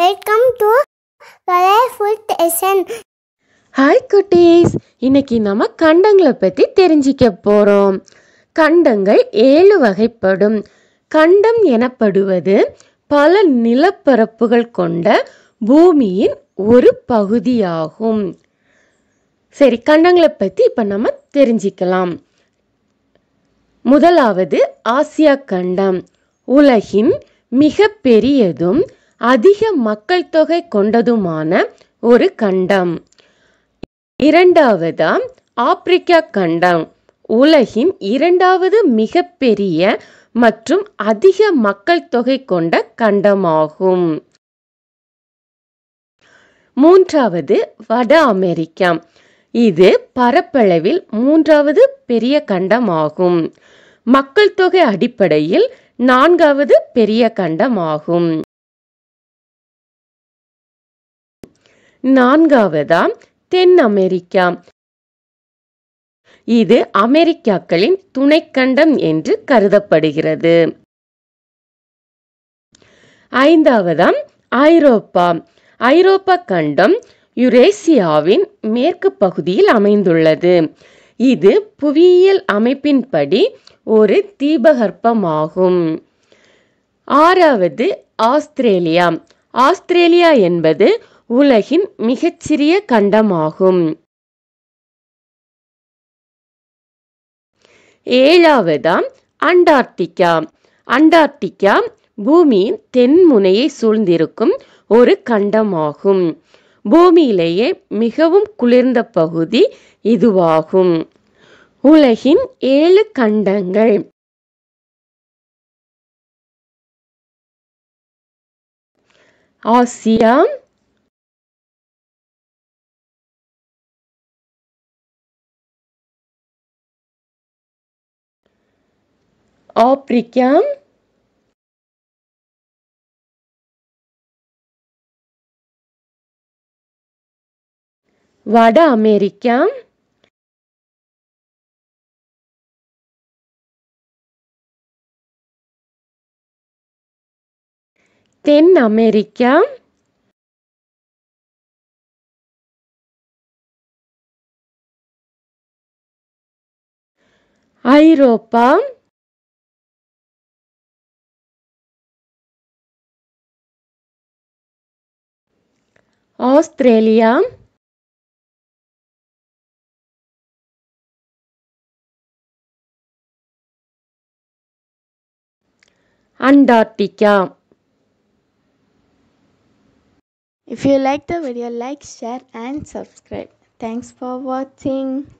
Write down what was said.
Welcome to food எசன் hi குட்டீஸ் இன்னைக்கு நம்ம கண்டங்களை பற்றி தெரிஞ்சிக்க போகிறோம் கண்டங்கள் ஏழு வகைப்படும் கண்டம் எனப்படுவது பல நிலப்பரப்புகள் கொண்ட பூமியின் ஒரு பகுதியாகும் சரி கண்டங்களை பற்றி இப்போ நம்ம தெரிஞ்சிக்கலாம் முதலாவது ஆசியா கண்டம் உலகின் மிக பெரியதும் அதிக மக்கள் தொகை கொண்டதுமான ஒரு கண்டம் இரண்டாவதாம் ஆப்பிரிக்கா கண்டம் உலகின் இரண்டாவது மிகப்பெரிய மற்றும் அதிக மக்கள் தொகை கொண்ட கண்டமாகும் மூன்றாவது வட அமெரிக்கா இது பரப்பளவில் மூன்றாவது பெரிய கண்டமாகும் மக்கள் தொகை அடிப்படையில் நான்காவது பெரிய கண்டமாகும் நான்காவதா தென் அமெரிக்கா இது அமெரிக்காக்களின் துணைக்கண்டம் என்று கருதப்படுகிறது ஐந்தாவதாம் ஐரோப்பா ஐரோப்பா கண்டம் யுரேசியாவின் மேற்கு பகுதியில் அமைந்துள்ளது இது புவியியல் அமைப்பின்படி ஒரு தீபகற்பமாகும் ஆறாவது ஆஸ்திரேலியா ஆஸ்திரேலியா என்பது உலகின் மிகச்சிறிய கண்டமாகும் ஏழாவதாம் அண்டார்டிகா அண்டார்டிகா பூமியின் தென்முனையை சூழ்ந்திருக்கும் ஒரு கண்டமாகும் பூமியிலேயே மிகவும் குளிர்ந்த பகுதி இதுவாகும் உலகின் ஏழு கண்டங்கள் ஆசியா oprychem vada americam ten americam ஐரோப்பா Australia Antarctica If you like the video like share and subscribe. Thanks for watching.